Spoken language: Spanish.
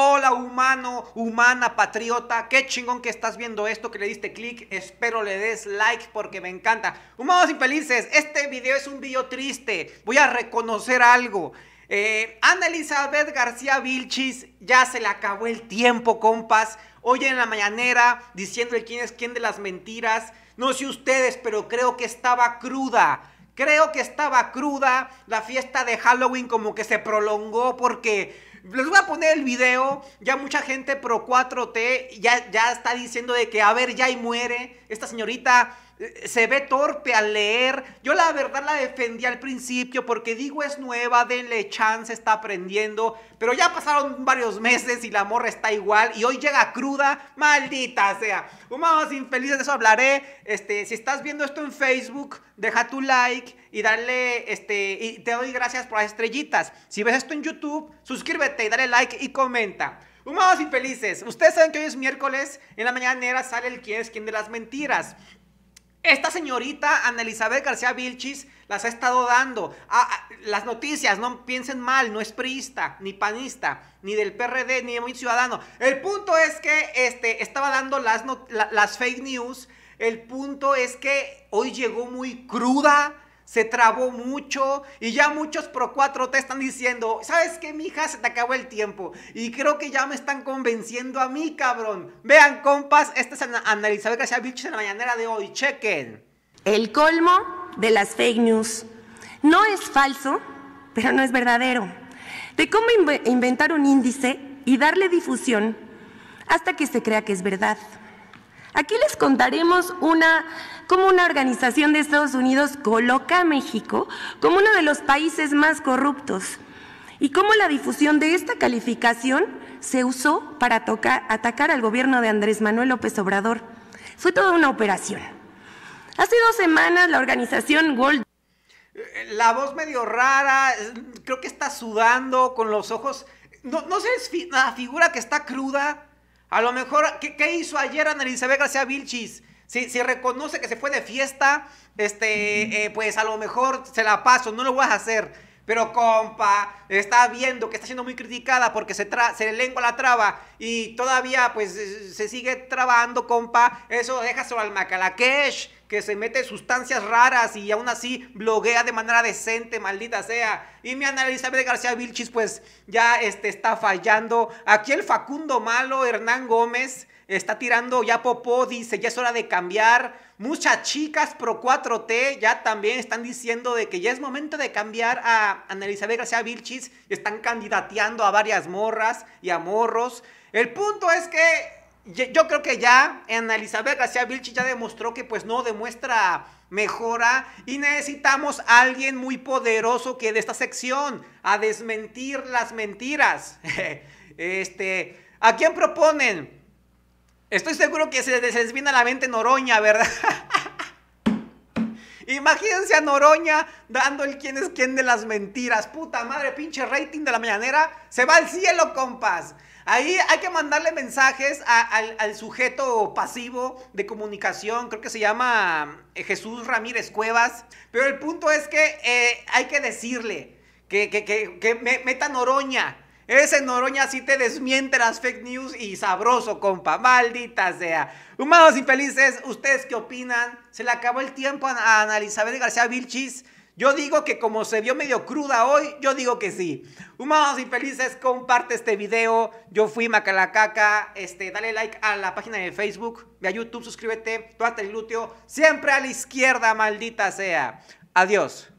Hola humano, humana, patriota, qué chingón que estás viendo esto, que le diste clic, espero le des like porque me encanta. Humanos infelices, este video es un video triste, voy a reconocer algo. Eh, Ana Elizabeth García Vilchis, ya se le acabó el tiempo, compas. Hoy en la mañanera, diciéndole quién es quién de las mentiras. No sé ustedes, pero creo que estaba cruda. Creo que estaba cruda. La fiesta de Halloween como que se prolongó porque les voy a poner el video. Ya mucha gente pro 4T ya, ya está diciendo de que, a ver, ya y muere. Esta señorita se ve torpe al leer. Yo la verdad la defendí al principio porque digo es nueva, denle chance, está aprendiendo. Pero ya pasaron varios meses y la morra está igual y hoy llega cruda, maldita sea. Humados infelices, de eso hablaré. Este, si estás viendo esto en Facebook, deja tu like y dale, este, y te doy gracias por las estrellitas. Si ves esto en YouTube, suscríbete y dale like y comenta. Humados infelices, ustedes saben que hoy es miércoles, en la mañana negra sale el quién es quién de las mentiras. Esta señorita Ana Elizabeth García Vilchis las ha estado dando. Ah, ah, las noticias, no piensen mal, no es priista, ni panista, ni del PRD, ni de muy ciudadano. El punto es que este, estaba dando las, las fake news. El punto es que hoy llegó muy cruda se trabó mucho y ya muchos Pro 4 te están diciendo, ¿sabes qué, mija? Se te acabó el tiempo y creo que ya me están convenciendo a mí, cabrón. Vean, compas, esta es el Analiza. de bichos en la mañanera de hoy, chequen. El colmo de las fake news no es falso, pero no es verdadero. De cómo inventar un índice y darle difusión hasta que se crea que es verdad. Aquí les contaremos una, cómo una organización de Estados Unidos coloca a México como uno de los países más corruptos y cómo la difusión de esta calificación se usó para tocar, atacar al gobierno de Andrés Manuel López Obrador. Fue toda una operación. Hace dos semanas la organización World la voz medio rara, creo que está sudando con los ojos. No, no se la figura que está cruda. A lo mejor, ¿qué, hizo ayer Ana Elizabeth García Vilchis? Si, si, reconoce que se fue de fiesta, este, eh, pues a lo mejor se la paso, no lo voy a hacer. Pero compa, está viendo que está siendo muy criticada porque se, tra se lengua la traba y todavía pues se sigue trabando, compa. Eso déjaselo al Macalakesh, que se mete sustancias raras y aún así bloguea de manera decente, maldita sea. Y mi Ana Elizabeth García Vilchis pues ya este, está fallando. Aquí el Facundo Malo, Hernán Gómez está tirando ya popó, dice, ya es hora de cambiar. Muchas chicas pro 4T ya también están diciendo de que ya es momento de cambiar a Ana Elizabeth García Vilchis. Están candidateando a varias morras y a morros. El punto es que yo creo que ya Ana Elizabeth García Vilchis ya demostró que pues no demuestra mejora y necesitamos a alguien muy poderoso que de esta sección a desmentir las mentiras. este, ¿a quién proponen? Estoy seguro que se les la mente Noroña, ¿verdad? Imagínense a Noroña dando el quién es quién de las mentiras. Puta madre, pinche rating de la mañanera. Se va al cielo, compas. Ahí hay que mandarle mensajes al, sujeto pasivo de comunicación, creo que se llama eh, Jesús Ramírez Cuevas. Pero el punto es que eh, hay que decirle que, que, que meta Noroña ese Noroña sí te desmiente las fake news y sabroso, compa. Maldita sea. Humanos infelices, ¿ustedes qué opinan? Se le acabó el tiempo a Ana Elizabeth García Vilchis. Yo digo que como se vio medio cruda hoy, yo digo que sí. Humanos infelices, comparte este video. Yo fui Macalacaca. Este, dale like a la página de Facebook, de YouTube, suscríbete, tú el glúteo. Siempre a la izquierda, maldita sea. Adiós.